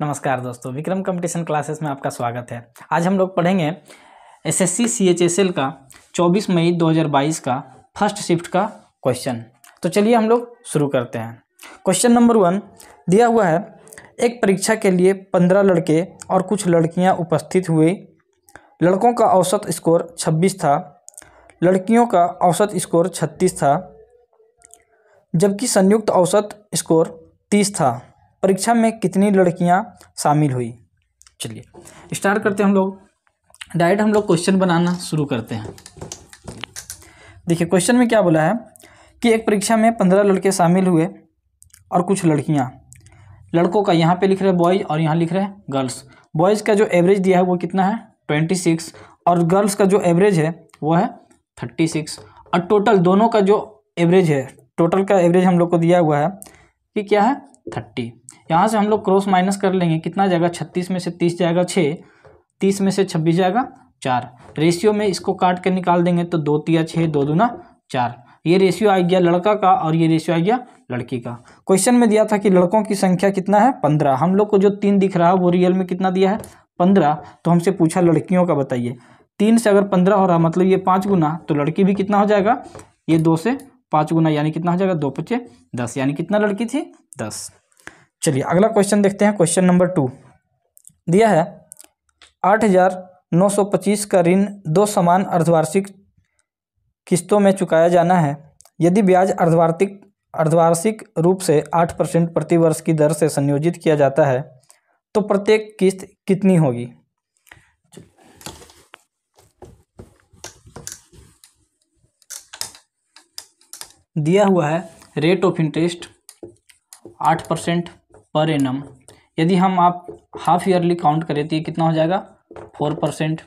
नमस्कार दोस्तों Vikram competition classes में आपका स्वागत है आज हम लोग पढ़ेंगे एस एस सी का 24 मई 2022 का फर्स्ट शिफ्ट का क्वेश्चन तो चलिए हम लोग शुरू करते हैं क्वेश्चन नंबर वन दिया हुआ है एक परीक्षा के लिए पंद्रह लड़के और कुछ लड़कियां उपस्थित हुए लड़कों का औसत स्कोर छब्बीस था लड़कियों का औसत स्कोर छत्तीस था जबकि संयुक्त औसत स्कोर तीस था परीक्षा में कितनी लड़कियां शामिल हुई चलिए स्टार्ट करते हैं हम लोग डायरेक्ट हम लोग क्वेश्चन बनाना शुरू करते हैं देखिए क्वेश्चन में क्या बोला है कि एक परीक्षा में पंद्रह लड़के शामिल हुए और कुछ लड़कियाँ लड़कों का यहाँ पे लिख रहे बॉयज और यहाँ लिख रहे हैं गर्ल्स बॉयज़ का जो एवरेज दिया है वो कितना है ट्वेंटी सिक्स और गर्ल्स का जो एवरेज है वो है थर्टी सिक्स और टोटल दोनों का जो एवरेज है टोटल का एवरेज हम लोग को दिया हुआ है कि क्या है थर्टी यहाँ से हम लोग क्रॉस माइनस कर लेंगे कितना जाएगा छत्तीस में से तीस जाएगा छः तीस में से छब्बीस जाएगा चार रेशियो में इसको काट कर निकाल देंगे तो दो तिया छः दो दूना चार ये रेशियो आ गया लड़का का और ये रेशियो आ गया लड़की का क्वेश्चन में दिया था कि लड़कों की संख्या कितना है पंद्रह हम लोग को जो तीन दिख रहा है वो रियल में कितना दिया है पंद्रह तो हमसे पूछा लड़कियों का बताइए तीन से अगर पंद्रह हो रहा मतलब ये पाँच गुना तो लड़की भी कितना हो जाएगा ये दो से पाँच गुना यानी कितना हो जाएगा दो पच्चे दस यानी कितना लड़की थी दस चलिए अगला क्वेश्चन देखते हैं क्वेश्चन नंबर टू दिया है आठ हज़ार नौ सौ पच्चीस का ऋण दो समान अर्धवार्षिक किस्तों में चुकाया जाना है यदि ब्याज अर्धवार्षिक अर्धवार्षिक रूप से आठ परसेंट प्रतिवर्ष की दर से संयोजित किया जाता है तो प्रत्येक किस्त कितनी होगी दिया हुआ है रेट ऑफ इंटरेस्ट आठ परसेंट पर एन यदि हम आप हाफ ईयरली काउंट करें तो ये कितना हो जाएगा फोर परसेंट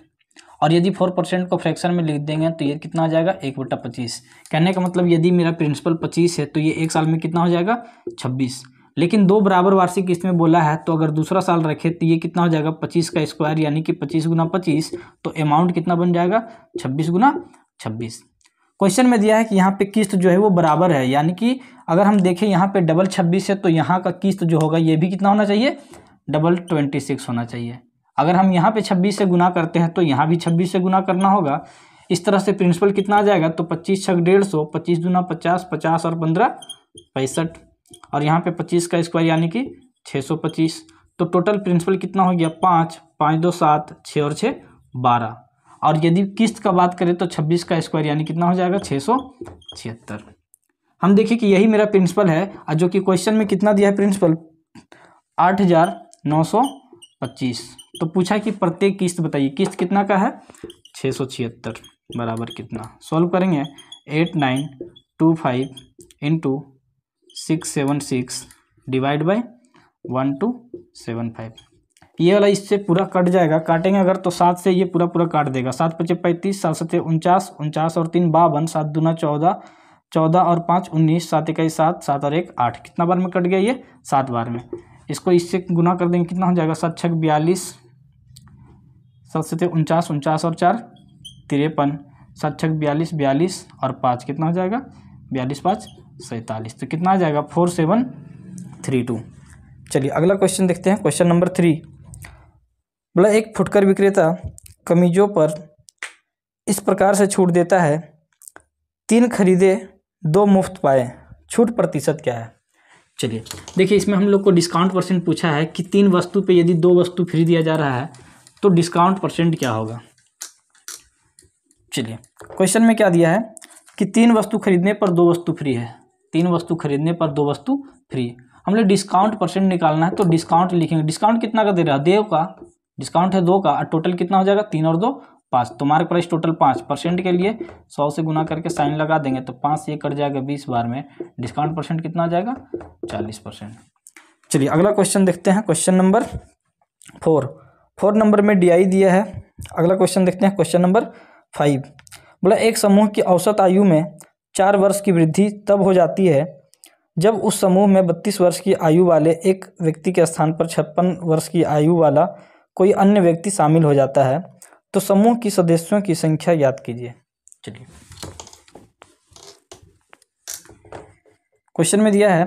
और यदि फोर परसेंट को फ्रैक्शन में लिख देंगे तो ये कितना आ जाएगा एक बटा पच्चीस कहने का मतलब यदि मेरा प्रिंसिपल पच्चीस है तो ये एक साल में कितना हो जाएगा छब्बीस लेकिन दो बराबर वार्षिक किस्त में बोला है तो अगर दूसरा साल रखे तो ये कितना हो जाएगा पच्चीस का स्क्वायर यानी कि पच्चीस गुना पच्चीस तो अमाउंट कितना बन जाएगा छब्बीस गुना छब्बीस क्वेश्चन में दिया है कि यहाँ पे किस्त जो है वो बराबर है यानी कि अगर हम देखें यहाँ पे डबल छब्बीस है तो यहाँ का किस्त जो होगा ये भी कितना होना चाहिए डबल ट्वेंटी सिक्स होना चाहिए अगर हम यहाँ पे छब्बीस से गुना करते हैं तो यहाँ भी छब्बीस से गुना करना होगा इस तरह से प्रिंसिपल कितना आ जाएगा तो पच्चीस छः डेढ़ सौ पच्चीस दूना पचास पचास और पंद्रह पैंसठ और यहाँ पर पच्चीस का स्क्वायर यानी कि छः सौ पच्चीस तो टोटल प्रिंसिपल कितना हो गया पाँच पाँच दो सात छः और छः बारह और यदि किस्त का बात करें तो छब्बीस का स्क्वायर यानी कितना हो जाएगा छः सौ छिहत्तर हम देखिए कि यही मेरा प्रिंसिपल है और जो कि क्वेश्चन में कितना दिया है प्रिंसिपल आठ हज़ार नौ सौ पच्चीस तो पूछा कि प्रत्येक किस्त बताइए किस्त कितना का है छः सौ छिहत्तर बराबर कितना सॉल्व करेंगे eight nine two five into six seven six divide by one two seven five ये वाला इससे पूरा कट जाएगा काटेंगे अगर तो सात से ये पूरा पूरा काट देगा सात पचे पैंतीस सात सत्य उनचास उनचास और तीन बावन सात दूना चौदह चौदह और पाँच उन्नीस सात इक्कीस सात सात और एक आठ कितना बार में कट गया ये सात बार में इसको इससे गुना कर देंगे कितना हो जाएगा सात छः बयालीस सात सत्य उनचास उनचास और चार तिरपन सात छः बयालीस बयालीस और पाँच कितना हो जाएगा बयालीस पाँच सैंतालीस तो कितना आ जाएगा फोर सेवन थ्री टू चलिए अगला क्वेश्चन देखते हैं क्वेश्चन नंबर थ्री बोला मतलब एक फुटकर विक्रेता कमीजों पर इस प्रकार से छूट देता है तीन खरीदे दो मुफ्त पाए छूट प्रतिशत क्या है चलिए देखिए इसमें हम लोग को डिस्काउंट परसेंट पूछा है कि तीन वस्तु पे यदि दो वस्तु फ्री दिया जा रहा है तो डिस्काउंट परसेंट क्या होगा चलिए क्वेश्चन में क्या दिया है कि तीन वस्तु खरीदने पर दो वस्तु फ्री है तीन वस्तु खरीदने पर दो वस्तु फ्री हम लोग डिस्काउंट परसेंट निकालना है तो डिस्काउंट लिखेंगे डिस्काउंट कितना का दे रहा है देव का डिस्काउंट है दो का और टोटल कितना हो जाएगा तीन और दो पाँच तो मार्क प्राइस टोटल पाँच परसेंट के लिए सौ से गुना करके साइन लगा देंगे तो पाँच ये कट जाएगा बीस बार में डिस्काउंट परसेंट कितना हो जाएगा चालीस परसेंट चलिए अगला क्वेश्चन देखते हैं question number four four number में डी दिया है अगला क्वेश्चन देखते हैं क्वेश्चन नंबर फाइव बोला एक समूह की औसत आयु में चार वर्ष की वृद्धि तब हो जाती है जब उस समूह में बत्तीस वर्ष की आयु वाले एक व्यक्ति के स्थान पर छप्पन वर्ष की आयु वाला कोई अन्य व्यक्ति शामिल हो जाता है तो समूह की सदस्यों की संख्या याद कीजिए चलिए क्वेश्चन में दिया है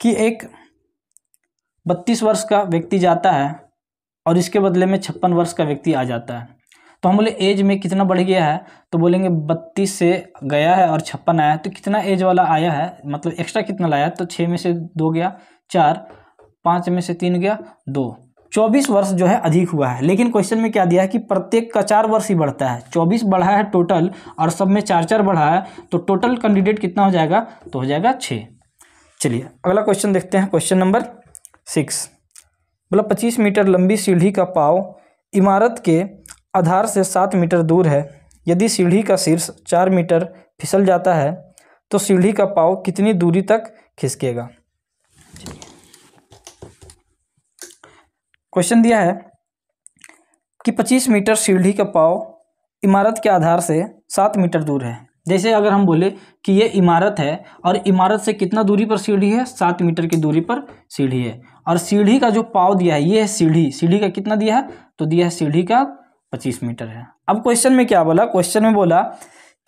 कि एक बत्तीस वर्ष का व्यक्ति जाता है और इसके बदले में छप्पन वर्ष का व्यक्ति आ जाता है तो हम बोले एज में कितना बढ़ गया है तो बोलेंगे बत्तीस से गया है और छप्पन आया तो कितना एज वाला आया है मतलब एक्स्ट्रा कितना लाया तो छः में से दो गया चार पाँच में से तीन गया दो चौबीस वर्ष जो है अधिक हुआ है लेकिन क्वेश्चन में क्या दिया है कि प्रत्येक का चार वर्ष ही बढ़ता है चौबीस बढ़ा है टोटल और सब में चार चार बढ़ा है तो टोटल कैंडिडेट कितना हो जाएगा तो हो जाएगा छः चलिए अगला क्वेश्चन देखते हैं क्वेश्चन नंबर सिक्स बोला पच्चीस मीटर लंबी सीढ़ी का पाव इमारत के आधार से सात मीटर दूर है यदि सीढ़ी का शीर्ष चार मीटर फिसल जाता है तो सीढ़ी का पाव कितनी दूरी तक खिसकेगा क्वेश्चन दिया है कि 25 मीटर सीढ़ी का पाव इमारत के आधार से सात मीटर दूर है जैसे अगर हम बोले कि ये इमारत है और इमारत से कितना दूरी पर सीढ़ी है सात मीटर की दूरी पर सीढ़ी है और सीढ़ी का जो पाव दिया है ये है सीढ़ी सीढ़ी का कितना दिया है तो दिया है सीढ़ी का पच्चीस मीटर है अब क्वेश्चन में क्या बोला क्वेश्चन में बोला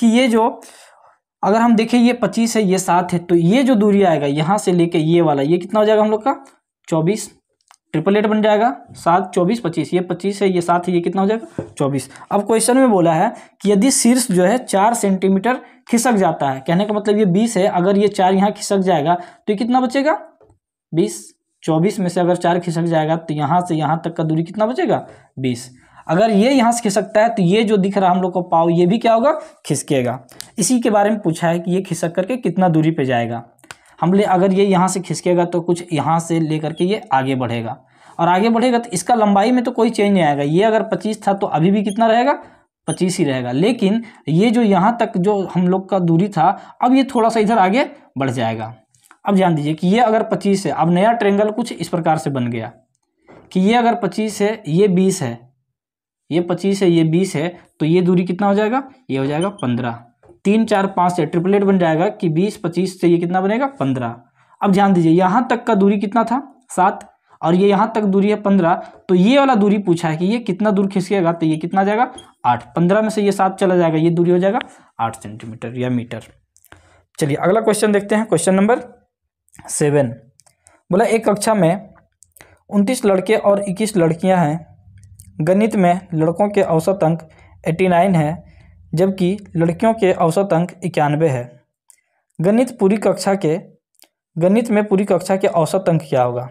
कि ये जो अगर हम देखें ये पच्चीस है ये सात है तो ये जो दूरी आएगा यहाँ से लेके ये वाला ये कितना हो जाएगा हम लोग का चौबीस ट्रिपल एट बन जाएगा सात चौबीस पच्चीस ये पच्चीस है ये सात है ये कितना हो जाएगा चौबीस अब क्वेश्चन में बोला है कि यदि शीर्ष जो है चार सेंटीमीटर खिसक जाता है कहने का मतलब ये बीस है अगर ये चार यहाँ खिसक जाएगा तो ये कितना बचेगा बीस चौबीस में से अगर चार खिसक जाएगा तो यहाँ से यहाँ तक का दूरी कितना बचेगा बीस अगर ये यहाँ से खिसकता है तो ये जो दिख रहा है हम लोग को पाओ ये भी क्या होगा खिसकेगा इसी के बारे में पूछा है कि ये खिसक करके कितना दूरी पर जाएगा हमले अगर ये यहाँ से खिसकेगा तो कुछ यहाँ से लेकर के ये आगे बढ़ेगा और आगे बढ़ेगा तो इसका लंबाई में तो कोई चेंज नहीं आएगा ये अगर पच्चीस था तो अभी भी कितना रहेगा पच्चीस ही रहेगा लेकिन ये जो यहाँ तक जो हम लोग का दूरी था अब ये थोड़ा सा इधर आगे बढ़ जाएगा अब जान दीजिए कि ये अगर पच्चीस है अब नया ट्रेंगल कुछ इस प्रकार से बन गया कि ये अगर पच्चीस है ये बीस है ये पच्चीस है ये बीस है तो ये दूरी कितना हो जाएगा ये हो जाएगा पंद्रह तीन चार पाँच से ट्रिपलेट बन जाएगा कि बीस पच्चीस से ये कितना बनेगा पंद्रह अब ध्यान दीजिए यहाँ तक का दूरी कितना था सात और ये यहाँ तक दूरी है पंद्रह तो ये वाला दूरी पूछा है कि ये कितना दूर खिसकेगा तो ये कितना जाएगा आठ पंद्रह में से ये सात चला जाएगा ये दूरी हो जाएगा आठ सेंटीमीटर या मीटर चलिए अगला क्वेश्चन देखते हैं क्वेश्चन नंबर सेवन बोला एक कक्षा में उनतीस लड़के और इक्कीस लड़कियाँ हैं गणित में लड़कों के औसत अंक एटी नाइन है जबकि लड़कियों के औसत अंक इक्यानवे है गणित पूरी कक्षा के गणित में पूरी कक्षा के औसत अंक क्या होगा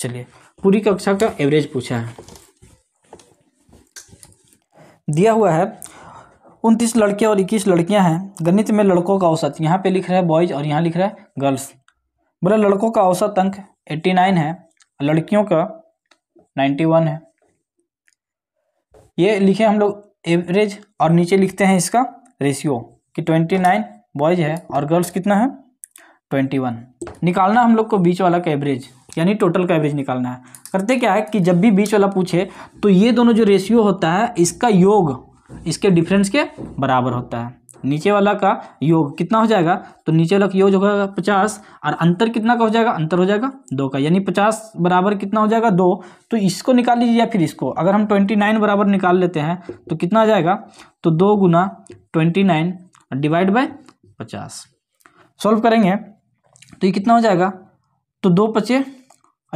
चलिए पूरी कक्षा का एवरेज पूछा है दिया हुआ है उनतीस लड़के और इक्कीस लड़कियां हैं गणित में लड़कों का औसत यहाँ पे लिख रहा है बॉयज और यहाँ लिख रहा है गर्ल्स बोला लड़कों का औसत अंक एट्टी नाइन है लड़कियों का नाइन्टी वन है ये लिखे हम लोग एवरेज और नीचे लिखते हैं इसका रेशियो कि ट्वेंटी नाइन बॉयज़ है और गर्ल्स कितना है ट्वेंटी वन निकालना हम लोग को बीच वाला का एवरेज यानी टोटल का एवरेज निकालना है करते क्या है कि जब भी बीच वाला पूछे तो ये दोनों जो रेशियो होता है इसका योग इसके डिफरेंस के बराबर होता है नीचे वाला का योग कितना हो जाएगा तो नीचे वाला का योग जाएगा पचास और अंतर कितना का हो जाएगा अंतर हो जाएगा दो का यानी पचास बराबर कितना हो जाएगा दो तो इसको निकाल लीजिए या फिर इसको अगर हम ट्वेंटी नाइन बराबर निकाल लेते हैं तो कितना आ जाएगा तो दो गुना ट्वेंटी नाइन डिवाइड बाई पचास सॉल्व करेंगे तो ये कितना हो जाएगा तो दो पचे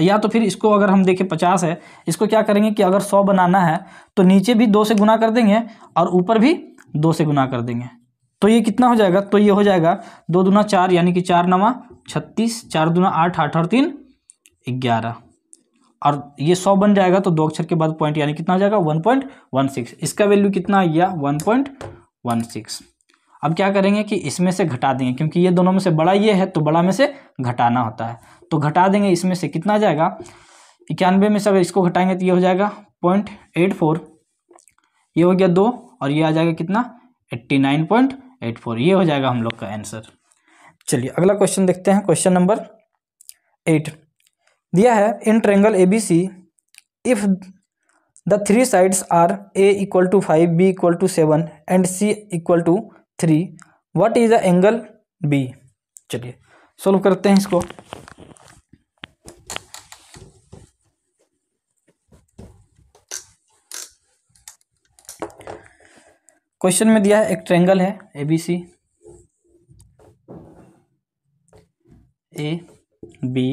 या तो फिर इसको अगर हम देखें पचास है इसको क्या करेंगे कि अगर सौ बनाना है तो नीचे भी दो से गुना कर देंगे और ऊपर भी दो से गुना कर देंगे तो ये कितना हो जाएगा तो ये हो जाएगा दो दुना चार यानी कि चार नवा छत्तीस चार दुना आठ आठ और तीन ग्यारह और ये सौ बन जाएगा तो दो अक्षर के बाद पॉइंट यानी कितना हो जाएगा वन पॉइंट वन सिक्स इसका वैल्यू कितना आ गया वन पॉइंट वन सिक्स अब क्या करेंगे कि इसमें से घटा देंगे क्योंकि ये दोनों में से बड़ा ये है तो बड़ा में से घटाना होता है तो घटा देंगे इसमें से कितना जाएगा इक्यानवे में से अगर इसको घटाएंगे तो ये हो जाएगा पॉइंट एट फोर ये हो गया दो और ये आ जाएगा कितना eighty nine point eight four ये हो जाएगा हम लोग का आंसर चलिए अगला क्वेश्चन देखते हैं क्वेश्चन नंबर एट दिया है in triangle A B C if the three sides are A equal to five B equal to seven and C equal to three what is the angle B चलिए solve करते हैं इसको question में दिया है एक ट्रेंगल है ए B सी ए B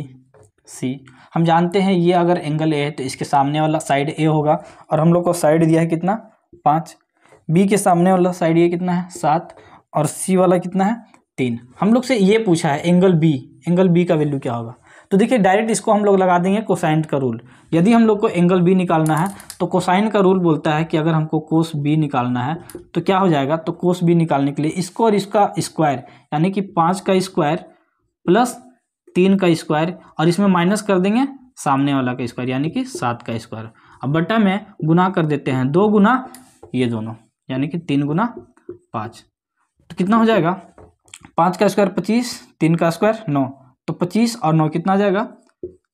सी हम जानते हैं ये अगर एंगल ए है तो इसके सामने वाला साइड ए होगा और हम लोग को साइड दिया है कितना पाँच बी के सामने वाला साइड ये कितना है सात और सी वाला कितना है तीन हम लोग से ये पूछा है एंगल बी एंगल बी का वैल्यू क्या होगा तो देखिए डायरेक्ट इसको हम लोग लगा देंगे कोसाइन का रूल यदि हम लोग को एंगल बी निकालना है तो कोसाइन का रूल बोलता है कि अगर हमको कोस बी निकालना है तो क्या हो जाएगा तो कोस बी निकालने के लिए इसको और इसका स्क्वायर यानी कि पाँच का स्क्वायर प्लस तीन का स्क्वायर और इसमें माइनस कर देंगे सामने वाला का स्क्वायर यानी कि सात का स्क्वायर अब बटा में गुना कर देते हैं दो गुना ये दोनों यानी कि तीन गुना पाँच तो कितना हो जाएगा पाँच का स्क्वायर पच्चीस तीन का स्क्वायर नौ तो पच्चीस और नौ कितना आ जाएगा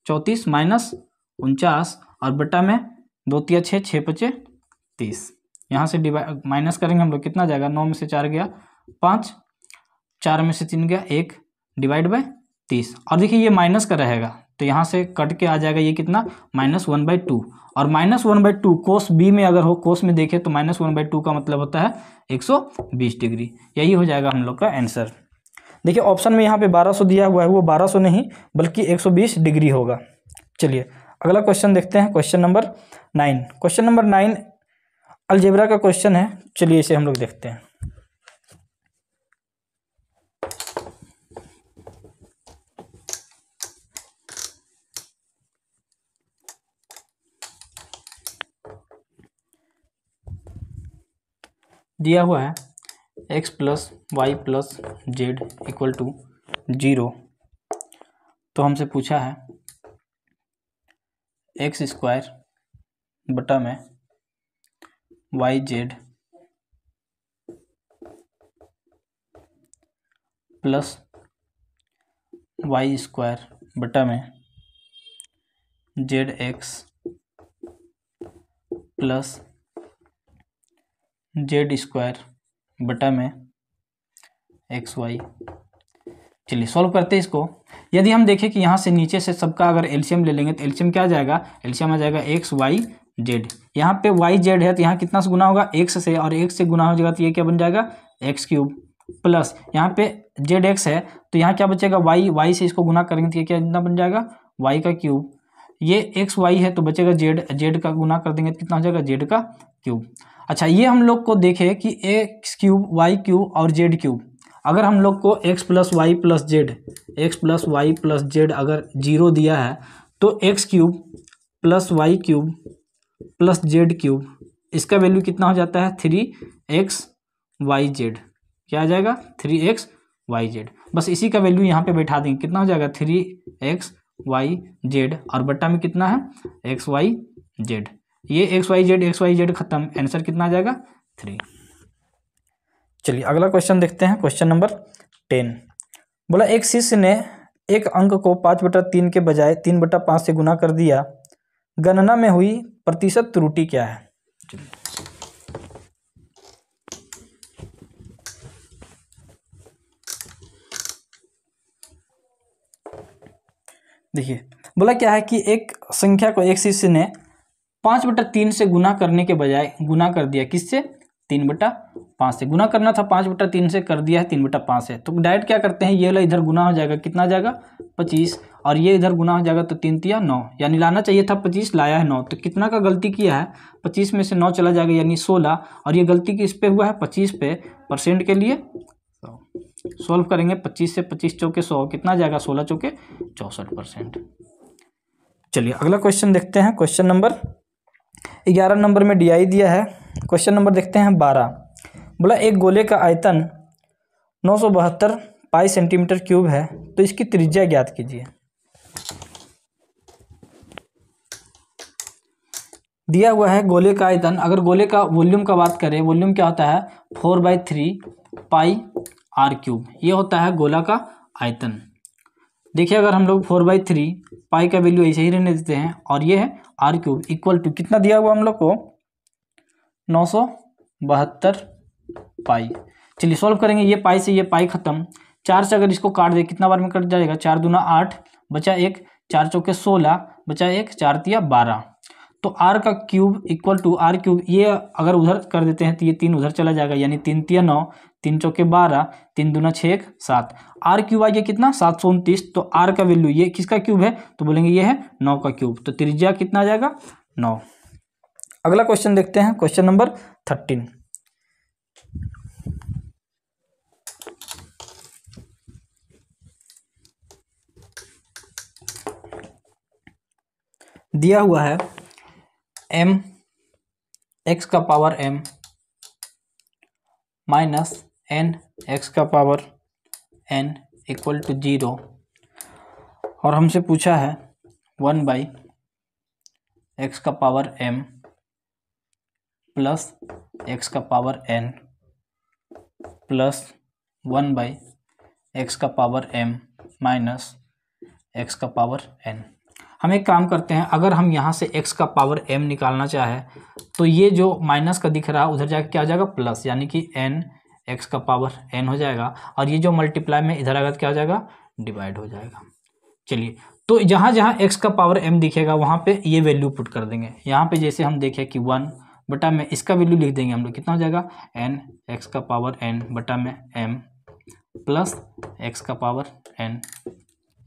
चौंतीस माइनस उनचास और बटा में दो तिया छः छः पचे तीस यहाँ से डिवाइड माइनस करेंगे हम लोग कितना जाएगा नौ में से चार गया पाँच चार में से तीन गया एक डिवाइड बाय तीस और देखिए ये माइनस का रहेगा तो यहाँ से कट के आ जाएगा ये कितना माइनस वन बाई टू और minus one by two cos B में अगर हो कोस में देखें तो माइनस वन बाई टू का मतलब होता है एक सौ बीस डिग्री यही हो जाएगा हम लोग का आंसर देखिए ऑप्शन में यहाँ पे 1200 दिया हुआ है वो 1200 नहीं बल्कि 120 डिग्री होगा चलिए अगला क्वेश्चन देखते हैं question number nine question number nine algebra का क्वेश्चन है चलिए इसे हम लोग देखते हैं दिया हुआ है x plus y plus z equal to zero तो हमसे पूछा है एक्स स्क्वायर बटा में y z plus y square बटा में z x plus z square बटा में एक्स वाई चलिए सॉल्व करते हैं इसको यदि हम देखें कि यहाँ से नीचे से सबका अगर एल्शियम ले लेंगे तो एल्शियम क्या आ जाएगा एल्शियम आ जाएगा एक्स वाई जेड यहाँ पे वाई जेड है तो यहाँ कितना से गुना होगा एक्स से और एक्स से गुना हो जाएगा तो ये क्या बन जाएगा एक्स क्यूब प्लस यहाँ पे जेड एक्स है तो यहाँ क्या बचेगा वाई वाई से इसको गुना करेंगे तो ये क्या कितना बन जाएगा वाई का क्यूब ये एक्स वाई है तो बचेगा जेड जेड का गुना कर देंगे तो कितना हो जाएगा जेड का क्यूब अच्छा ये हम लोग को देखे कि एक्स क्यूब वाई क्यूब और जेड क्यूब अगर हम लोग को x plus y plus z x plus y plus z अगर जीरो दिया है तो x cube plus y cube plus z cube इसका वैल्यू कितना हो जाता है थ्री एक्स वाई जेड क्या आ जाएगा थ्री एक्स वाई जेड बस इसी का वैल्यू यहाँ पे बैठा देंगे कितना हो जाएगा थ्री एक्स वाई जेड और बट्टा में कितना है एक्स वाई जेड ये x y z x y z खत्म आंसर कितना आ जाएगा थ्री चलिए अगला क्वेश्चन देखते हैं क्वेश्चन नंबर टेन बोला एक शिष्य ने एक अंक को पाँच बटा तीन के बजाय तीन बटा पाँच से गुना कर दिया गणना में हुई प्रतिशत त्रुटि क्या है देखिए बोला क्या है कि एक संख्या को एक शिष्य ने पाँच बटा तीन से गुना करने के बजाय गुना कर दिया किससे तीन बटा पाँच से गुना करना था पाँच बटा तीन से कर दिया है तीन बटा पाँच से तो डायरेक्ट क्या करते हैं ये वाला इधर गुना हो जाएगा कितना जाएगा पच्चीस और ये इधर गुना हो जाएगा तो तीन तिया नौ यानी लाना चाहिए था पच्चीस लाया है नौ तो कितना का गलती किया है पच्चीस में से नौ चला जाएगा यानी सोलह और ये गलती किस पे हुआ है पच्चीस पे परसेंट के लिए सॉल्व करेंगे पच्चीस से पच्चीस चौके सौ कितना जाएगा सोलह चौके चौंसठ परसेंट चलिए अगला क्वेश्चन देखते हैं क्वेश्चन नंबर ग्यारह नंबर में डी दिया है क्वेश्चन नंबर देखते हैं बारह बोला एक गोले का आयतन नौ सौ बहत्तर पाई सेंटीमीटर क्यूब है तो इसकी त्रिज्या ज्ञात कीजिए दिया हुआ है गोले का आयतन अगर गोले का वॉल्यूम का बात करें वॉल्यूम क्या होता है four by three pi r cube ये होता है गोला का आयतन देखिए अगर हम लोग फोर बाई थ्री पाई का वैल्यू ऐसे ही रहने देते हैं और ये है आर क्यूब इक्वल टू कितना दिया हुआ हम लोग को नौ सौ बहत्तर पाई चलिए सॉल्व करेंगे ये पाई से ये पाई खत्म चार से अगर इसको काट दे कितना बार में कट जाएगा चार दूना आठ बचा एक चार चौके सोलह बचा एक चार तिया बारह तो आर का cube equal to r cube ये अगर उधर कर देते हैं तो ये तीन उधर चला जाएगा यानी तीन तिया नौ तीन चौके बारह तीन दूना छः एक सात आर क्यूब आ गया कितना सात सौ उनतीस तो आर का वैल्यू ये किसका क्यूब है तो बोलेंगे ये है नौ का क्यूब तो त्रिज्या कितना आ जाएगा नौ अगला क्वेश्चन देखते हैं क्वेश्चन नंबर थर्टीन दिया हुआ है एम एक्स का power m minus n x का power n equal to zero और हमसे पूछा है वन बाई एक्स का पावर एम प्लस एक्स का power n plus one by x का पावर एम माइनस एक्स का पावर एन हम एक काम करते हैं अगर हम यहाँ से एक्स का पावर एम निकालना चाहें तो ये जो माइनस का दिख रहा है उधर जाके क्या आ जाएगा प्लस यानी कि एन एक्स का पावर एन हो जाएगा और ये जो मल्टीप्लाई में इधर आगत क्या हो जाएगा डिवाइड हो जाएगा चलिए तो जहाँ जहाँ एक्स का पावर एम दिखेगा वहाँ पे ये वैल्यू पुट कर देंगे यहाँ पे जैसे हम देखें कि वन बटा में इसका वैल्यू लिख देंगे हम लोग कितना हो जाएगा एन एक्स का पावर एन बटा में एम प्लस एक्स का पावर एन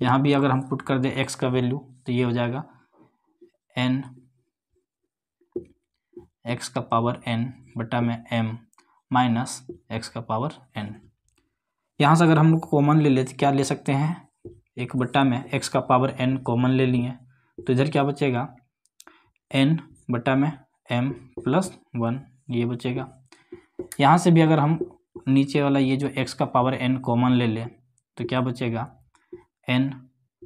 यहाँ भी अगर हम पुट कर दें एक्स का वैल्यू तो ये हो जाएगा एन एक्स का पावर एन बटा में एम माइनस एक्स का पावर एन यहाँ से अगर हम लोग कॉमन ले लेते क्या ले सकते हैं एक बट्टा में एक्स का पावर एन कॉमन ले लिए तो इधर क्या बचेगा एन बट्टा में एम प्लस वन ये बचेगा यहाँ से भी अगर हम नीचे वाला ये जो एक्स का पावर एन कॉमन ले लें तो क्या बचेगा एन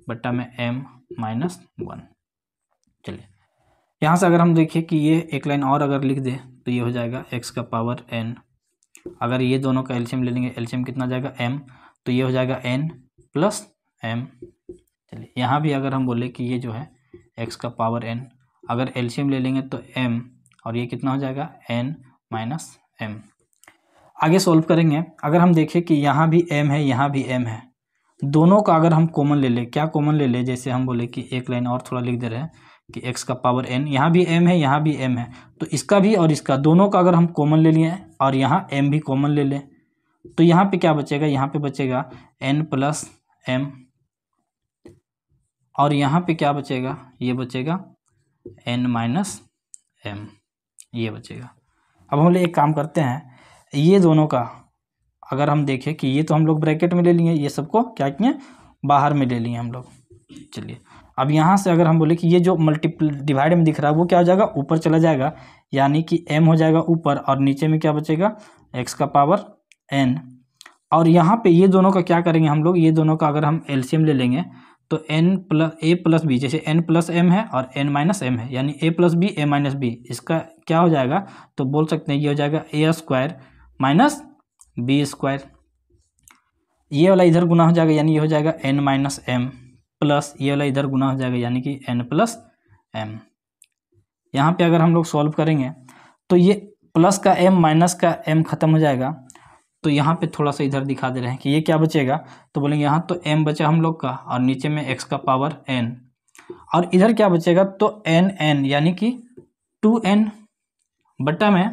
बट्टा में एम माइनस वन चलिए यहाँ से अगर हम देखें कि ये एक लाइन और अगर लिख दें तो ये हो जाएगा एक्स का पावर एन अगर ये दोनों का एल्शियम ले लेंगे एल्शियम कितना जाएगा एम तो ये हो जाएगा एन प्लस एम चलिए यहाँ भी अगर हम बोले कि ये जो है एक्स का पावर एन अगर एल्शियम ले लेंगे तो एम और ये कितना हो जाएगा एन माइनस एम आगे सॉल्व करेंगे अगर हम देखें कि यहाँ भी एम है यहाँ भी एम है दोनों का अगर हम कॉमन ले लें क्या कॉमन ले लें जैसे हम बोले कि एक लाइन और थोड़ा लिख दे रहे हैं कि एक्स का पावर एन यहाँ भी एम है यहाँ भी एम है तो इसका भी और इसका दोनों का अगर हम कॉमन ले लिए और यहाँ एम भी कॉमन ले लें तो यहाँ पे क्या बचेगा यहाँ पे बचेगा एन प्लस एम और यहाँ पे क्या बचेगा ये बचेगा एन माइनस एम ये बचेगा अब हम लोग एक काम करते हैं ये दोनों का अगर हम देखें कि ये तो हम लोग ब्रैकेट में ले लिए ये सबको क्या किए बाहर में ले लिए हम लोग चलिए अब यहाँ से अगर हम बोले कि ये जो मल्टीपल डिवाइड में दिख रहा है वो क्या हो जाएगा ऊपर चला जाएगा यानी कि एम हो जाएगा ऊपर और नीचे में क्या बचेगा एक्स का पावर एन और यहाँ पे ये दोनों का क्या करेंगे हम लोग ये दोनों का अगर हम एलसीएम ले लेंगे तो n plus a plus b जैसे एन प्लस एम है और एन माइनस एम है यानी a plus b a minus b इसका क्या हो जाएगा तो बोल सकते हैं ये हो जाएगा a square minus b square ये वाला इधर गुना हो जाएगा यानी ये हो जाएगा एन माइनस एम प्लस ये वाला इधर गुना हो जाएगा यानी कि एन प्लस एम यहाँ पे अगर हम लोग सॉल्व करेंगे तो ये प्लस का एम माइनस का एम ख़त्म हो जाएगा तो यहाँ पे थोड़ा सा इधर दिखा दे रहे हैं कि ये क्या बचेगा तो बोलेंगे यहाँ तो एम बचा हम लोग का और नीचे में एक्स का पावर एन और इधर क्या बचेगा तो एन एन यानी कि टू एन बटा में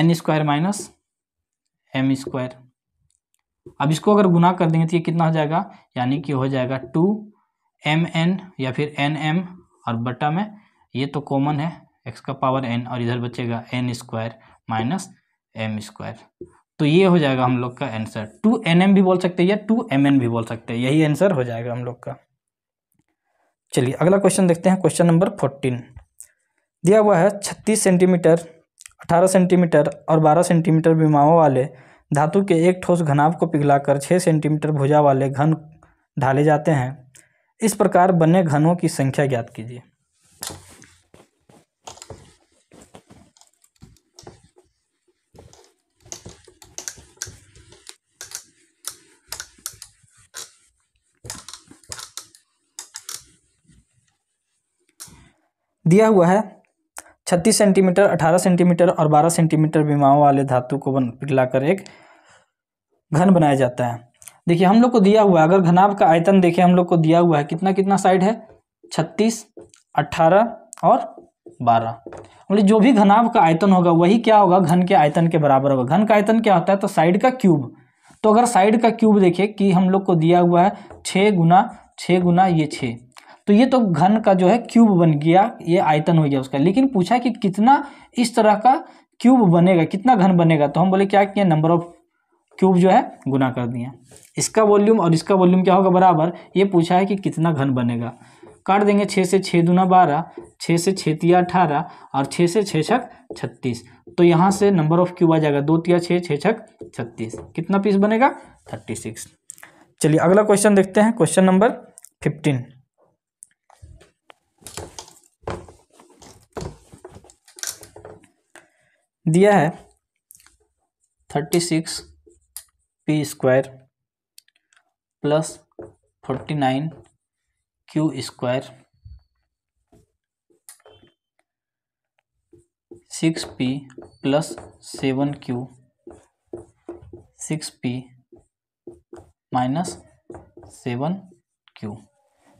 n square minus m square अब इसको अगर गुना कर देंगे तो ये कितना हो जाएगा यानी कि हो जाएगा टू एम एन या फिर एन एम और बटा में ये तो कॉमन है एक्स का पावर एन और इधर बचेगा n square minus m square तो ये हो जाएगा हम लोग का आंसर टू एन एम भी बोल सकते हैं या टू एम एन भी बोल सकते हैं यही आंसर हो जाएगा हम लोग का चलिए अगला क्वेश्चन देखते हैं क्वेश्चन नंबर फोर्टीन दिया हुआ है छत्तीस सेंटीमीटर अठारह सेंटीमीटर और बारह सेंटीमीटर बीमाओं वाले धातु के एक ठोस घनाव को पिघलाकर छः सेंटीमीटर भुजा वाले घन ढाले जाते हैं इस प्रकार बने घनों की संख्या ज्ञात कीजिए दिया हुआ है छत्तीस सेंटीमीटर अठारह सेंटीमीटर और बारह सेंटीमीटर बीमाओं वाले धातु को बन पिघलाकर एक घन बनाया जाता है देखिए हम लोग को दिया हुआ है अगर घनाभ का आयतन देखें हम लोग को दिया हुआ है कितना कितना साइड है छत्तीस अट्ठारह और बारह मतलब जो भी घनाभ का आयतन होगा वही क्या होगा घन के आयतन के बराबर होगा घन का आयतन क्या होता है तो साइड का क्यूब तो अगर साइड का क्यूब देखे कि हम लोग को दिया हुआ है छः गुना छः गुना ये छः तो ये तो घन का जो है क्यूब बन गया ये आयतन हो गया उसका लेकिन पूछा कि कितना इस तरह का क्यूब बनेगा कितना घन बनेगा तो हम बोले क्या किया नंबर ऑफ क्यूब जो है गुना कर दिया इसका वॉल्यूम और इसका वॉल्यूम क्या होगा बराबर ये पूछा है कि कितना घन बनेगा काट देंगे छः से छः दुना बारह छः से छः तिया अठारह और छः से छः छक छत्तीस तो यहाँ से नंबर ऑफ क्यूब आ जाएगा दो तिया छः छः छक छत्तीस कितना पीस बनेगा थर्टी सिक्स चलिए अगला क्वेश्चन देखते हैं क्वेश्चन नंबर फिफ्टीन दिया है thirty six p square plus forty nine q square six p plus seven q six p minus seven q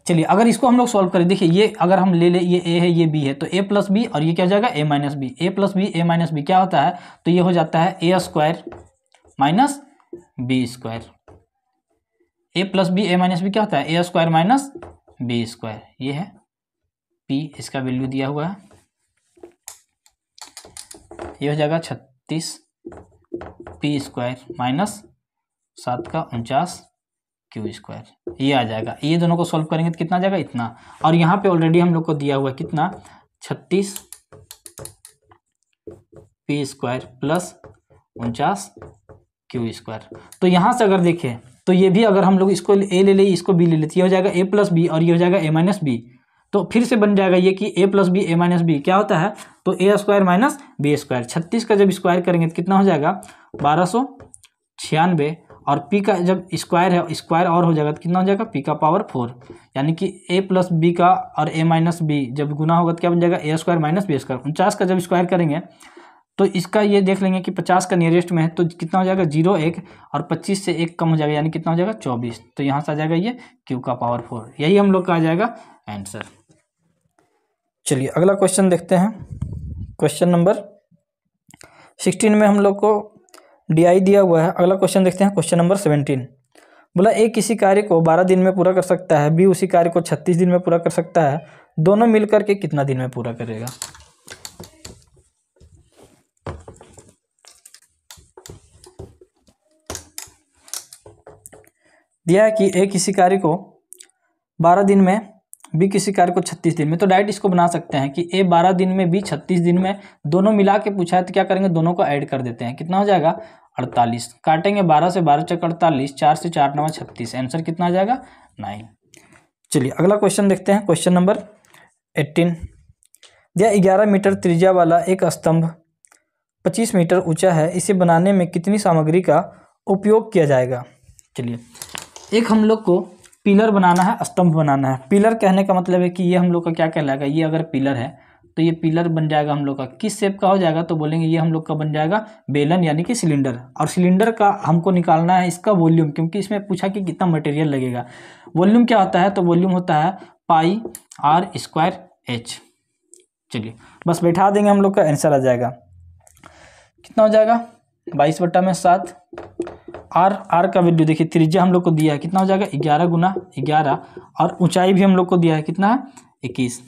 चलिए अगर इसको हम लोग सॉल्व करें देखिए ये अगर हम ले लें ये ए है ये बी है तो ए प्लस बी और ये क्या हो जाएगा a minus b a plus b a minus b क्या होता है तो ये हो जाता है a square minus b square a plus b a minus b क्या होता है a square minus b square ये है पी इसका वैल्यू दिया हुआ है ये हो जाएगा छत्तीस पी स्क्वायर माइनस सात का उनचास क्यू स्क्वायर ये आ जाएगा ये दोनों को सॉल्व करेंगे तो कितना आ जाएगा इतना और यहाँ पे ऑलरेडी हम लोग को दिया हुआ है कितना छत्तीस पी स्क्वायर प्लस उनचास क्यू स्क्वायर तो यहाँ से अगर देखें तो ये भी अगर हम लोग इसको ए ले ले इसको बी ले लेते ये हो जाएगा ए प्लस बी और ये हो जाएगा ए माइनस बी तो फिर से बन जाएगा ये कि a plus b a minus b क्या होता है तो a square minus b square छत्तीस का जब स्क्वायर करेंगे तो कितना हो जाएगा बारह सौ छियानवे और पी का जब स्क्वायर है स्क्वायर और हो जाएगा तो कितना हो जाएगा पी का पावर फोर यानी कि ए प्लस बी का और ए माइनस बी जब गुना होगा तो क्या बन जाएगा a square minus b square उनचास का जब स्क्वायर करेंगे तो इसका ये देख लेंगे कि पचास का नियरेस्ट में है तो कितना हो जाएगा जीरो एक और पच्चीस से एक कम हो जाएगा यानी कितना हो जाएगा चौबीस तो यहाँ से आ जाएगा ये क्यू का पावर फोर यही हम लोग का आ जाएगा आंसर चलिए अगला क्वेश्चन देखते हैं क्वेश्चन नंबर सिक्सटीन में हम लोग को डीआई दिया हुआ है अगला क्वेश्चन देखते हैं क्वेश्चन नंबर सेवेंटीन बोला ए किसी कार्य को बारह दिन में पूरा कर सकता है बी उसी कार्य को छत्तीस दिन में पूरा कर सकता है दोनों मिलकर के कितना दिन में पूरा करेगा दिया है कि ए किसी कार्य को बारह दिन में बी किसी कार्य को छत्तीस दिन में तो डायरेक्ट इसको बना सकते हैं कि ए बारह दिन में बी छत्तीस दिन में दोनों मिला के पूछा है तो क्या करेंगे दोनों को ऐड कर देते हैं कितना हो जाएगा अड़तालीस काटेंगे बारह से बारह चक अड़तालीस चार से चार नवा छत्तीस आंसर कितना आ जाएगा नाइन चलिए अगला क्वेश्चन देखते हैं क्वेश्चन नंबर एट्टीन दिया ग्यारह मीटर त्रिज्या वाला एक स्तंभ पच्चीस मीटर ऊंचा है इसे बनाने में कितनी सामग्री का उपयोग किया जाएगा चलिए एक हम लोग को पिलर बनाना है स्तंभ बनाना है पिलर कहने का मतलब है कि ये हम लोग का क्या कहलाएगा ये अगर पिलर है तो ये पिलर बन जाएगा हम लोग का किस शेप का हो जाएगा तो बोलेंगे ये हम लोग का बन जाएगा बेलन यानी कि सिलेंडर और सिलेंडर का हमको निकालना है इसका वॉल्यूम क्योंकि इसमें पूछा कि कितना मटेरियल लगेगा वॉल्यूम क्या होता है तो वॉल्यूम होता है पाई आर स्क्वायर एच चलिए बस बैठा देंगे हम लोग का आंसर आ जाएगा कितना हो जाएगा बाईस बट्टा में सात आर आर का वैल्यू देखिए त्रिज्या हम लोग को दिया है कितना हो जाएगा ग्यारह गुना ग्यारह और ऊंचाई भी हम लोग को दिया है कितना है इक्कीस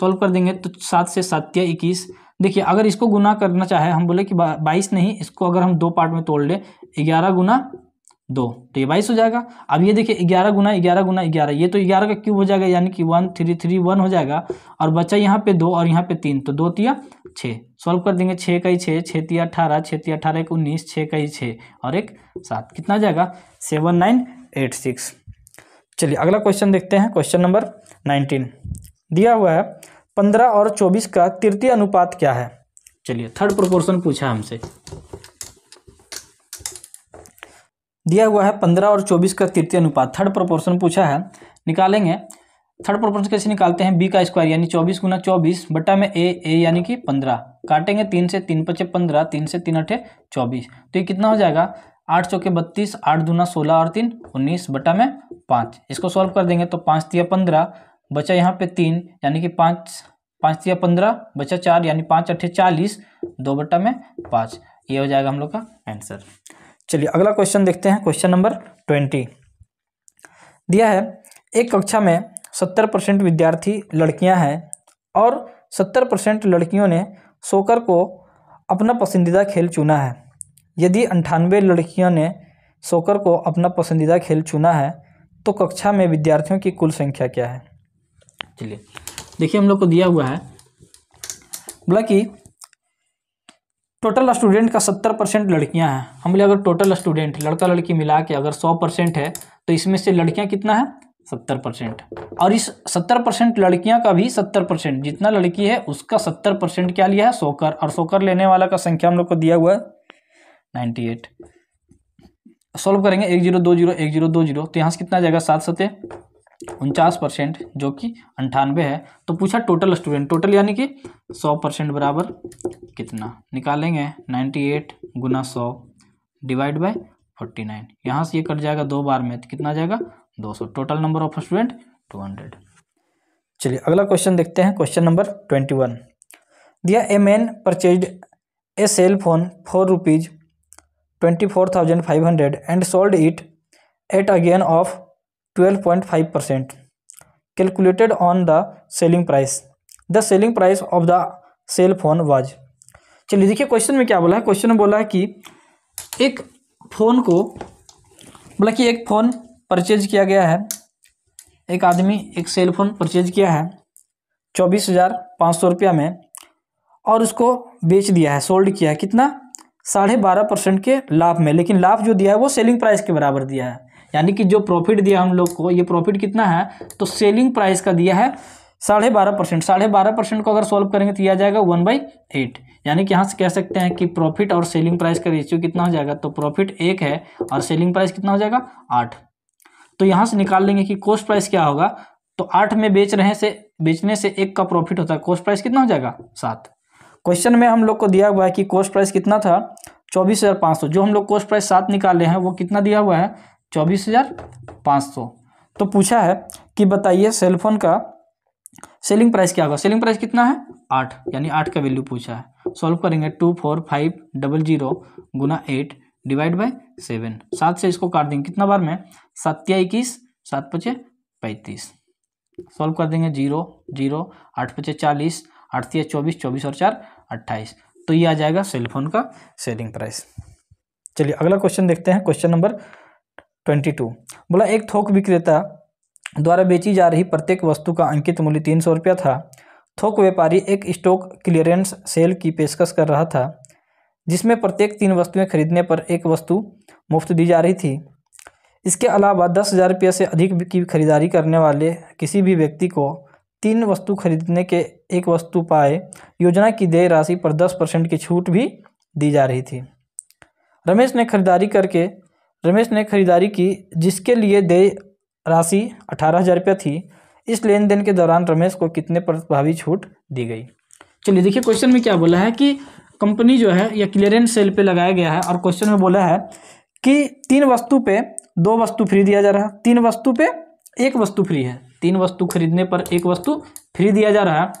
सॉल्व कर देंगे तो सात से सात या इक्कीस देखिए अगर इसको गुना करना चाहे हम बोले कि बाईस नहीं इसको अगर हम दो पार्ट में तोड़ लें ग्यारह गुना दो तो ये बाईस हो जाएगा अब ये देखिए ग्यारह गुना ग्यारह गुना ग्यारह ये तो ग्यारह का क्यूब हो जाएगा यानी कि वन थ्री थ्री वन हो जाएगा और बच्चा यहाँ पे दो और यहाँ पे तीन तो दो तिया छः सॉल्व कर देंगे छः का ही छः छः तिया अठारह छः तिया अठारह एक उन्नीस छः का ही छः और एक सात कितना जाएगा सेवन नाइन एट सिक्स चलिए अगला क्वेश्चन देखते हैं क्वेश्चन नंबर नाइनटीन दिया हुआ है पंद्रह और चौबीस का तृतीय अनुपात क्या है चलिए थर्ड प्रोपोर्शन पूछा हमसे दिया हुआ है पंद्रह और चौबीस का तृतीय अनुपात थर्ड प्रोपोर्शन पूछा है निकालेंगे थर्ड प्रोपोर्शन कैसे निकालते हैं बी का स्क्वायर यानी चौबीस गुना चौबीस बटा में ए ए यानी कि पंद्रह काटेंगे तीन से तीन पचे पंद्रह तीन से तीन अठे चौबीस तो ये कितना हो जाएगा आठ चौके बत्तीस आठ दूना सोलह और तीन उन्नीस बटा में पाँच इसको सॉल्व कर देंगे तो पाँच तिया पंद्रह बचा यहाँ पे तीन यानी कि पाँच पाँच या पंद्रह बचा चार यानी पाँच अट्ठे चालीस दो बट्टा में पाँच ये हो जाएगा हम लोग का आंसर चलिए अगला क्वेश्चन देखते हैं क्वेश्चन नंबर ट्वेंटी दिया है एक कक्षा में सत्तर परसेंट विद्यार्थी लड़कियां हैं और सत्तर परसेंट लड़कियों ने सोकर को अपना पसंदीदा खेल चुना है यदि अंठानवे लड़कियों ने सोकर को अपना पसंदीदा खेल चुना है तो कक्षा में विद्यार्थियों की कुल संख्या क्या है चलिए देखिए हम लोग को दिया हुआ है बोला कि टोटल स्टूडेंट का सत्तर परसेंट लड़कियाँ हैं हम बोले अगर टोटल स्टूडेंट लड़का लड़की मिला के अगर सौ परसेंट है तो इसमें से लड़कियाँ कितना है सत्तर परसेंट और इस सत्तर परसेंट लड़कियाँ का भी सत्तर परसेंट जितना लड़की है उसका सत्तर परसेंट क्या लिया है सोकर और सोकर लेने वाला का संख्या हम लोग को दिया हुआ है नाइन्टी एट सॉल्व करेंगे एक जीरो दो जीरो एक जीरो दो जीरो तो यहाँ से कितना जाएगा सात सत्य उनचास परसेंट जो कि अंठानवे है तो पूछा टोटल स्टूडेंट टोटल यानी कि सौ परसेंट बराबर कितना निकालेंगे नाइन्टी एट गुना सौ डिवाइड बाई फोर्टी नाइन यहाँ से ये कट जाएगा दो बार में तो कितना जाएगा दो सौ total number of student two hundred चलिए अगला क्वेश्चन देखते हैं क्वेश्चन नंबर ट्वेंटी वन दिया a man purchase a cell phone four rupees twenty four thousand five hundred and sold it at a gain of twelve point five percent calculated on the selling price the selling price of the cell phone was चलिए देखिए question में क्या बोला है question में बोला है कि एक फ़ोन को बोला कि एक फ़ोन परचेज किया गया है एक आदमी एक सेल फोन परचेज किया है चौबीस हज़ार पाँच सौ रुपया में और उसको बेच दिया है सोल्ड किया है कितना साढ़े बारह परसेंट के लाभ में लेकिन लाभ जो दिया है वो सेलिंग प्राइस के बराबर दिया है यानी कि जो प्रॉफिट दिया हम लोग को ये प्रॉफिट कितना है तो सेलिंग प्राइस का दिया है साढ़े बारह परसेंट साढ़े बारह परसेंट को अगर सॉल्व करेंगे तो यह आ जाएगा वन बाई एट यानी कि यहाँ से कह सकते हैं कि प्रॉफिट और सेलिंग प्राइस का रेशियो कितना हो जाएगा तो प्रॉफिट एक है और सेलिंग प्राइस कितना हो जाएगा आठ तो यहाँ से निकाल लेंगे कि कोस्ट प्राइस क्या होगा तो आठ में बेच रहे से बेचने से एक का प्रॉफिट होता है कॉस्ट प्राइस कितना हो जाएगा सात क्वेश्चन में हम लोग को दिया हुआ है कि कॉस्ट प्राइस कितना था चौबीस हज़ार पाँच सौ जो हम लोग कॉस्ट प्राइस सात निकाले हैं वो कितना दिया हुआ है चौबीस हज़ार पाँच सौ तो पूछा है कि बताइए सेलफोन का सेलिंग प्राइस क्या होगा सेलिंग प्राइस कितना है आठ यानी आठ का वैल्यू पूछा है सॉल्व करेंगे two four five double zero गुना एट डिवाइड बाई सेवन सात से इसको काट देंगे कितना बार में सत्या इक्कीस सात पचे पैंतीस सॉल्व कर देंगे जीरो जीरो आठ पचे चालीस आठ तीस चौबीस चौबीस और चार अट्ठाईस तो ये आ जाएगा सेलफोन का सेलिंग प्राइस चलिए अगला क्वेश्चन देखते हैं क्वेश्चन नंबर ट्वेंटी टू बोला एक थोक विक्रेता द्वारा बेची जा रही प्रत्येक वस्तु का अंकित मूल्य तीन सौ रुपया था थोक व्यापारी एक स्टॉक क्लियरेंस सेल की पेशकश कर रहा था जिसमें प्रत्येक तीन वस्तुएं खरीदने पर एक वस्तु मुफ्त दी जा रही थी इसके अलावा दस हज़ार रुपये से अधिक की खरीदारी करने वाले किसी भी व्यक्ति को तीन वस्तु खरीदने के एक वस्तु पाए योजना की देय राशि पर दस परसेंट की छूट भी दी जा रही थी रमेश ने खरीदारी करके रमेश ने खरीदारी की जिसके लिए देय राशि अठारह हज़ार रुपये थी इस लेन देन के दौरान रमेश को कितने प्रभावी छूट दी गई चलिए देखिए क्वेश्चन में क्या बोला है कि कंपनी जो है यह क्लियरेंस सेल पे लगाया गया है और क्वेश्चन में बोला है कि तीन वस्तु पे दो वस्तु फ्री दिया जा रहा है तीन वस्तु पे एक वस्तु फ्री है तीन वस्तु खरीदने पर एक वस्तु फ्री दिया जा रहा है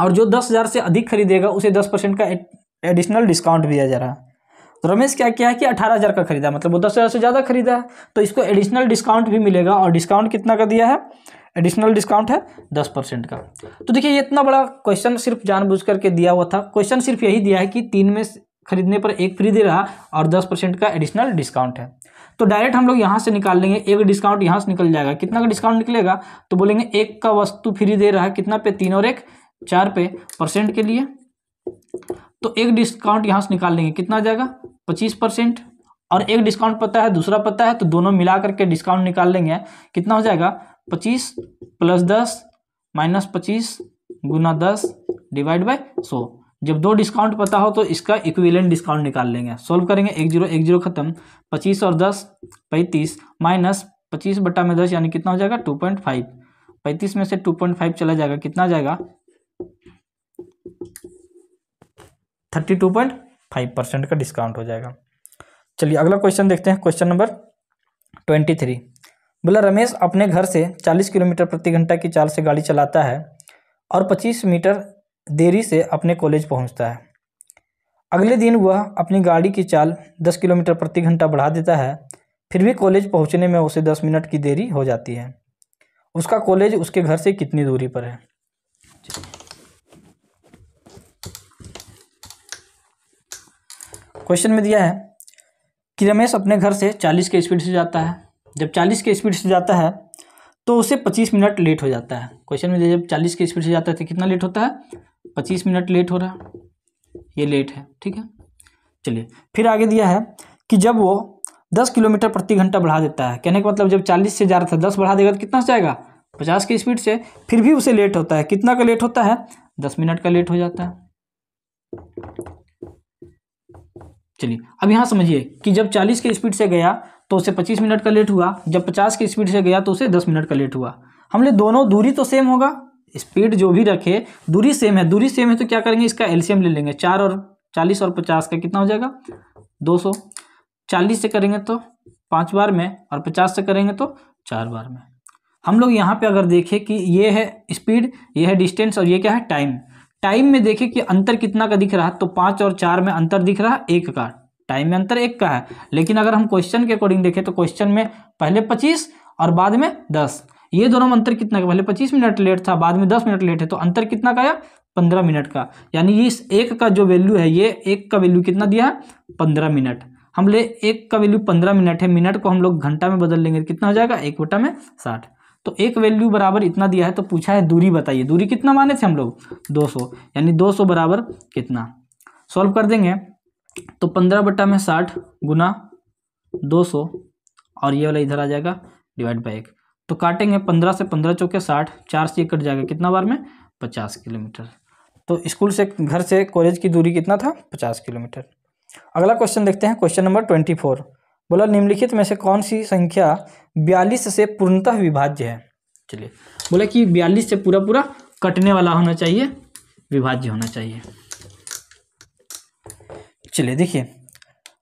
और जो दस हज़ार से अधिक खरीदेगा उसे दस परसेंट का एडिशनल डिस्काउंट दिया जा रहा है तो रमेश क्या किया कि अठारह हज़ार का खरीदा मतलब वो दस हज़ार से ज़्यादा खरीदा है तो इसको एडिशनल डिस्काउंट भी मिलेगा और डिस्काउंट कितना का दिया है एडिशनल डिस्काउंट है दस परसेंट का तो देखिए ये इतना बड़ा क्वेश्चन सिर्फ जानबूझ करके दिया हुआ था क्वेश्चन सिर्फ यही दिया है कि तीन में खरीदने पर एक फ्री दे रहा और दस परसेंट का एडिशनल डिस्काउंट है तो डायरेक्ट हम लोग यहाँ से निकाल लेंगे एक डिस्काउंट यहाँ से निकल जाएगा कितना का डिस्काउंट निकलेगा तो बोलेंगे एक का वस्तु फ्री दे रहा है कितना पे तीन और एक चार पे परसेंट के लिए तो एक डिस्काउंट यहाँ से निकाल लेंगे कितना जाएगा पच्चीस परसेंट और एक डिस्काउंट पता है दूसरा पता है तो दोनों मिला करके डिस्काउंट निकाल लेंगे कितना हो जाएगा पच्चीस प्लस दस माइनस पच्चीस गुना दस डिवाइड बाय सौ जब दो डिस्काउंट पता हो तो इसका इक्विवेलेंट डिस्काउंट निकाल लेंगे सॉल्व करेंगे एक जीरो एक जीरो खत्म पच्चीस और दस पैंतीस माइनस पच्चीस बट्टा में दस यानी कितना हो जाएगा टू पॉइंट फाइव पैंतीस में से टू पॉइंट फाइव चला जाएगा कितना जाएगा thirty two point five percent का डिस्काउंट हो जाएगा चलिए अगला क्वेश्चन देखते हैं क्वेश्चन नंबर ट्वेंटी थ्री बोला रमेश अपने घर से चालीस किलोमीटर प्रति घंटा की चाल से गाड़ी चलाता है और पच्चीस मीटर देरी से अपने कॉलेज पहुँचता है अगले दिन वह अपनी गाड़ी की चाल दस किलोमीटर प्रति घंटा बढ़ा देता है फिर भी कॉलेज पहुंचने में उसे दस मिनट की देरी हो जाती है उसका कॉलेज उसके घर से कितनी दूरी पर है क्वेश्चन में दिया है कि रमेश अपने घर से चालीस के स्पीड से जाता है जब चालीस के स्पीड से जाता है तो उसे पच्चीस मिनट लेट हो जाता है क्वेश्चन में जब चालीस के स्पीड से जाता है तो कितना लेट होता है पच्चीस मिनट लेट हो रहा है ये लेट है ठीक है चलिए फिर आगे दिया है कि जब वो दस किलोमीटर प्रति घंटा बढ़ा देता है कहने का मतलब जब चालीस से जा रहा था दस बढ़ा देगा तो कितना जाएगा पचास की स्पीड से फिर भी उसे लेट होता है कितना का लेट होता है दस मिनट का लेट हो जाता है चलिए अब यहाँ समझिए कि जब 40 के स्पीड से गया तो उसे 25 मिनट का लेट हुआ जब 50 के स्पीड से गया तो उसे 10 मिनट का लेट हुआ हम लोग दोनों दूरी तो सेम होगा स्पीड जो भी रखे दूरी सेम है दूरी सेम है तो क्या करेंगे इसका एलसीएम ले लेंगे चार और चालीस और पचास का कितना हो जाएगा दो सौ चालीस से करेंगे तो पाँच बार में और पचास से करेंगे तो चार बार में हम लोग यहाँ पर अगर देखें कि ये है स्पीड ये है डिस्टेंस और ये क्या है टाइम टाइम में देखें कि अंतर कितना का दिख रहा है तो पाँच और चार में अंतर दिख रहा है एक का टाइम में अंतर एक का है लेकिन अगर हम क्वेश्चन के अकॉर्डिंग देखें तो क्वेश्चन में पहले पच्चीस और बाद में दस ये दोनों में अंतर कितना का पहले पच्चीस मिनट लेट था बाद में दस मिनट लेट है तो अंतर कितना का आया पंद्रह मिनट का यानी इस एक का जो वैल्यू है ये एक का वैल्यू कितना दिया है पंद्रह मिनट हम ले एक का वैल्यू पंद्रह मिनट है मिनट को हम लोग घंटा में बदल लेंगे कितना हो जाएगा एक वोटा में साठ तो एक वैल्यू बराबर इतना दिया है तो पूछा है दूरी बताइए दूरी कितना माने थे हम लोग 200 यानी 200 बराबर कितना सॉल्व कर देंगे तो पंद्रह बट्टा में साठ गुना दो सौ और ये वाला इधर आ जाएगा डिवाइड बाई एक तो काटेंगे पंद्रह से पंद्रह चौके साठ चार से कट जाएगा कितना बार में पचास किलोमीटर तो स्कूल से घर से कॉलेज की दूरी कितना था पचास किलोमीटर अगला क्वेश्चन देखते हैं क्वेश्चन नंबर ट्वेंटी फोर बोला निम्नलिखित में से कौन सी संख्या बयालीस से पूर्णतः विभाज्य है चलिए बोला कि बयालीस से पूरा पूरा कटने वाला होना चाहिए विभाज्य होना चाहिए चलिए देखिए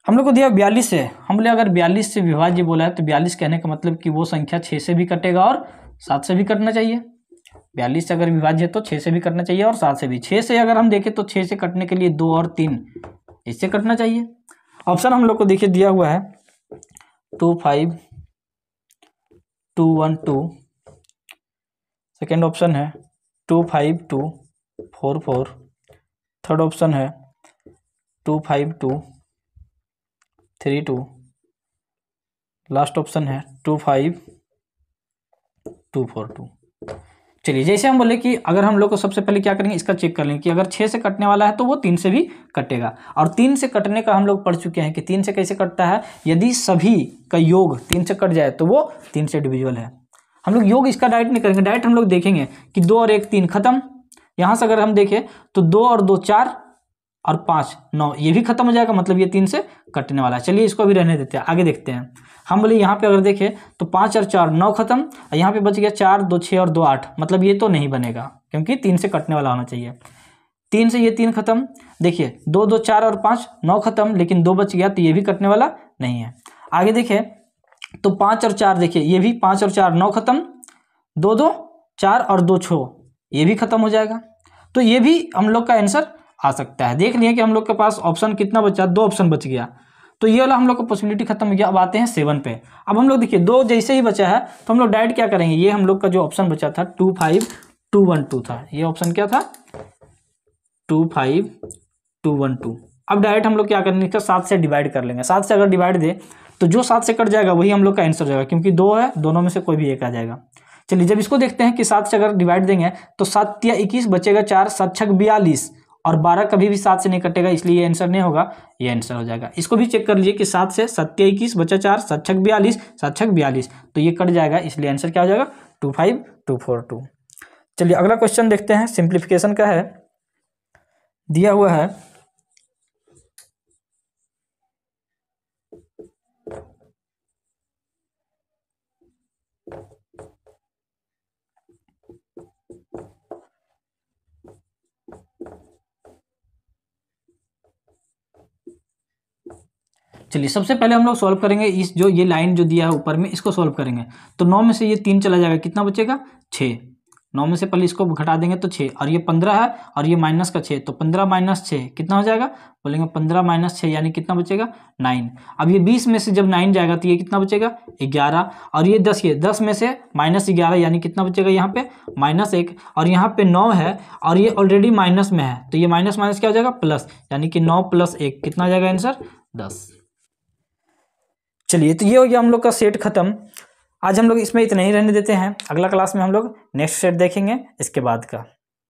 हम लोग को दिया बयालीस है हम बोले अगर बयालीस से विभाज्य बोला है तो बयालीस कहने का मतलब कि वो संख्या छः से भी कटेगा और सात से भी कटना चाहिए बयालीस से अगर विभाज्य है तो छः से भी कटना चाहिए और सात से भी छः से अगर हम देखें तो छः से कटने के लिए दो और तीन इससे कटना चाहिए ऑप्शन हम लोग को देखिए दिया हुआ है two five two one two second option है two five two four four third option है two five two three two last option है two five two four two चलिए जैसे हम बोले कि अगर हम लोग को सबसे पहले क्या करेंगे इसका चेक कर लेंगे कि अगर छः से कटने वाला है तो वो तीन से भी कटेगा और तीन से कटने का हम लोग पढ़ चुके हैं कि तीन से कैसे कटता है यदि सभी का योग तीन से कट जाए तो वो तीन से डिविजुअल है हम लोग योग इसका डायरेक्ट नहीं करेंगे डायरेक्ट हम लोग देखेंगे कि दो और एक तीन खत्म यहाँ से अगर हम देखें तो दो और दो चार और पाँच नौ ये भी खत्म हो जाएगा मतलब ये तीन से कटने वाला है चलिए इसको अभी रहने देते हैं आगे देखते हैं हम बोले यहाँ पे अगर देखें तो पाँच और चार नौ खत्म और यहाँ पे बच गया चार दो छः और दो आठ मतलब ये तो नहीं बनेगा क्योंकि तीन से कटने वाला होना चाहिए तीन से ये तीन खत्म देखिए दो दो चार और पाँच नौ खत्म लेकिन दो बच गया तो ये भी कटने वाला नहीं है आगे देखें तो पाँच और चार देखिए ये भी पाँच और चार नौ खत्म दो दो चार और दो छः ये भी खत्म हो जाएगा तो ये भी हम लोग का आंसर आ सकता है देख लिया कि हम लोग के पास ऑप्शन कितना बचा दो ऑप्शन बच गया तो ये वाला हम लोग का पॉसिबिलिटी खत्म हो गया अब आते हैं सेवन पे अब हम लोग देखिए दो जैसे ही बचा है तो हम लोग डायरेक्ट क्या करेंगे ये हम लोग का जो ऑप्शन बचा था two five two one two था ये ऑप्शन क्या था two five two one two अब डायरेक्ट हम लोग क्या करेंगे इसका सात से डिवाइड कर लेंगे सात से अगर डिवाइड दे तो जो सात से कट जाएगा वही हम लोग का आंसर हो जाएगा क्योंकि दो है दोनों में से कोई भी एक आ जाएगा चलिए जब इसको देखते हैं कि सात से अगर डिवाइड देंगे तो सात या इक्कीस बचेगा चार सात छक बयालीस और बारह कभी भी सात से नहीं कटेगा इसलिए ये आंसर नहीं होगा ये आंसर हो जाएगा इसको भी चेक कर लीजिए कि सात से सत्य इक्कीस बचा चार सात छक बयालीस सात छक बयालीस तो ये कट जाएगा इसलिए आंसर क्या हो जाएगा two five two four two चलिए अगला क्वेश्चन देखते हैं सिंप्लीफिकेशन का है दिया हुआ है चलिए सबसे पहले हम लोग सॉल्व करेंगे इस जो ये लाइन जो दिया है ऊपर में इसको सॉल्व करेंगे तो नौ में से ये तीन चला जाएगा कितना बचेगा छः नौ में से पहले इसको घटा देंगे तो छः और ये पंद्रह है और ये माइनस का छः तो पंद्रह माइनस छः कितना हो जाएगा बोलेंगे पंद्रह माइनस छः यानी कितना बचेगा नाइन अब ये बीस में से जब नाइन जाएगा तो ये कितना बचेगा ग्यारह और ये दस ये दस में से माइनस ग्यारह यानी कितना बचेगा यहाँ पे माइनस एक और यहाँ पे नौ है और ये ऑलरेडी माइनस में है तो ये माइनस माइनस क्या हो जाएगा प्लस यानी कि नौ प्लस एक कितना हो जाएगा आंसर दस चलिए तो ये हो गया हम लोग का सेट खत्म आज हम लोग इसमें इतना ही रहने देते हैं अगला क्लास में हम लोग नेक्स्ट सेट देखेंगे इसके बाद का